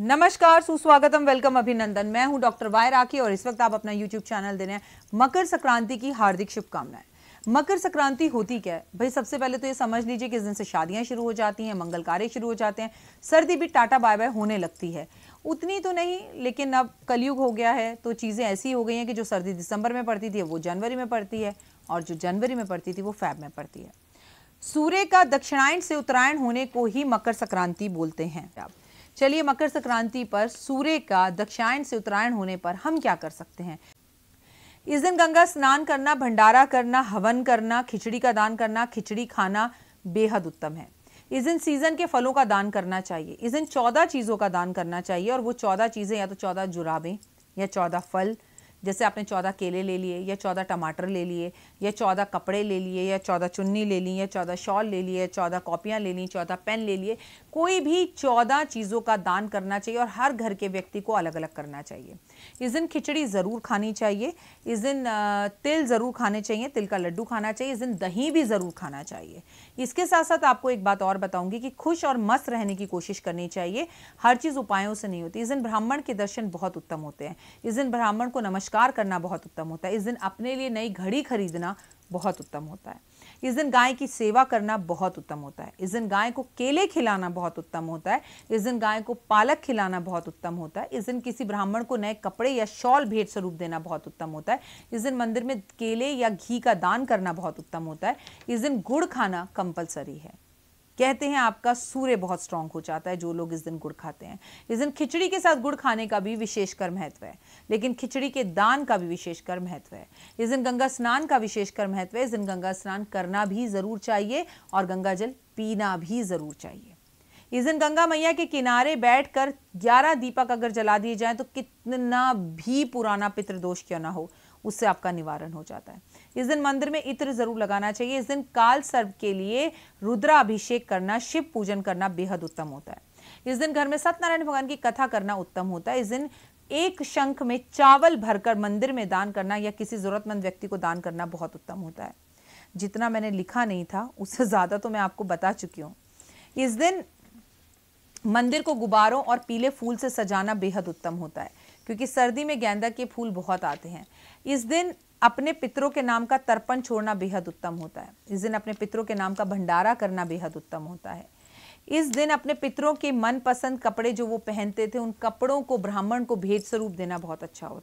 नमस्कार सुस्वागतम वेलकम अभिनंदन मैं हूं डॉक्टर वाय राखी और इस वक्त आप अपना यूट्यूब चैनल दे रहे हैं मकर संक्रांति की हार्दिक शुभकामनाएं मकर संक्रांति होती क्या है भाई सबसे पहले तो ये समझ लीजिए कि इस दिन से शादियां शुरू हो जाती हैं मंगल कार्य शुरू हो जाते हैं सर्दी भी टाटा बाय बाय होने लगती है उतनी तो नहीं लेकिन अब कलयुग हो गया है तो चीज़ें ऐसी हो गई हैं कि जो सर्दी दिसंबर में पड़ती थी वो जनवरी में पड़ती है और जो जनवरी में पड़ती थी वो फैब में पड़ती है सूर्य का दक्षिणायन से उत्तरायण होने को ही मकर संक्रांति बोलते हैं आप चलिए मकर संक्रांति पर सूर्य का दक्षायण से उत्तरायण होने पर हम क्या कर सकते हैं इस दिन गंगा स्नान करना भंडारा करना हवन करना खिचड़ी का दान करना खिचड़ी खाना बेहद उत्तम है इस दिन सीजन के फलों का दान करना चाहिए इस दिन चौदह चीज़ों का दान करना चाहिए और वो चौदह चीज़ें या तो चौदह जुराबें या चौदह फल जैसे आपने चौदह केले ले लिए या चौदह टमाटर ले लिए या चौदह कपड़े ले लिए या चौदह चुन्नी ले ली या चौदह शॉल ले लिए चौदह कॉपियाँ ले ली चौदह पेन ले लिए कोई भी चौदह चीज़ों का दान करना चाहिए और हर घर के व्यक्ति को अलग अलग करना चाहिए इस दिन खिचड़ी ज़रूर खानी चाहिए इस दिन तिल ज़रूर खाने चाहिए तिल का लड्डू खाना चाहिए इस दिन दही भी ज़रूर खाना चाहिए इसके साथ साथ आपको एक बात और बताऊँगी कि खुश और मस्त रहने की कोशिश करनी चाहिए हर चीज़ उपायों से नहीं होती इस दिन ब्राह्मण के दर्शन बहुत उत्तम होते हैं इस दिन ब्राह्मण को नमस्कार आविष्कार करना बहुत उत्तम होता है इस दिन अपने लिए नई घड़ी खरीदना बहुत उत्तम होता है इस दिन गाय की सेवा करना बहुत उत्तम होता है इस दिन गाय को केले खिलाना बहुत उत्तम होता है इस दिन गाय को पालक खिलाना बहुत उत्तम होता है इस दिन किसी ब्राह्मण को नए कपड़े या शॉल भेंट स्वरूप देना बहुत उत्तम होता है इस दिन मंदिर में केले या घी का दान करना बहुत उत्तम होता है इस दिन गुड़ खाना कंपलसरी है कहते हैं आपका सूर्य बहुत स्ट्रांग हो जाता है जो लोग इस दिन गुड़ खाते हैं इस दिन खिचड़ी के साथ गुड़ खाने का भी विशेष कर महत्व है लेकिन खिचड़ी के दान का भी विशेष कर महत्व है इस दिन गंगा स्नान का विशेष कर महत्व है इस दिन गंगा स्नान करना भी ज़रूर चाहिए और गंगा जल पीना भी ज़रूर चाहिए इस दिन गंगा मैया के किनारे बैठकर 11 दीपक अगर जला दिए जाएं तो कितना भी पुराना पितृदोष क्यों ना हो उससे आपका निवारण हो जाता है इस दिन मंदिर में इत्र जरूर लगाना चाहिए इस दिन काल सर्व के लिए रुद्राभिषेक करना शिव पूजन करना बेहद उत्तम होता है इस दिन घर में सत्यनारायण भगवान की कथा करना उत्तम होता है इस दिन एक शंख में चावल भरकर मंदिर में दान करना या किसी जरूरतमंद व्यक्ति को दान करना बहुत उत्तम होता है जितना मैंने लिखा नहीं था उससे ज़्यादा तो मैं आपको बता चुकी हूँ इस दिन मंदिर को गुब्बारों और पीले फूल से सजाना बेहद उत्तम होता है क्योंकि सर्दी में गेंदा के फूल बहुत आते हैं इस दिन अपने पितरों के नाम का तर्पण छोड़ना बेहद उत्तम होता है इस दिन अपने पितरों के नाम का भंडारा करना बेहद उत्तम होता है इस दिन अपने पितरों के मनपसंद कपड़े जो वो पहनते थे उन कपड़ों को ब्राह्मण को भेद स्वरूप देना बहुत अच्छा होता है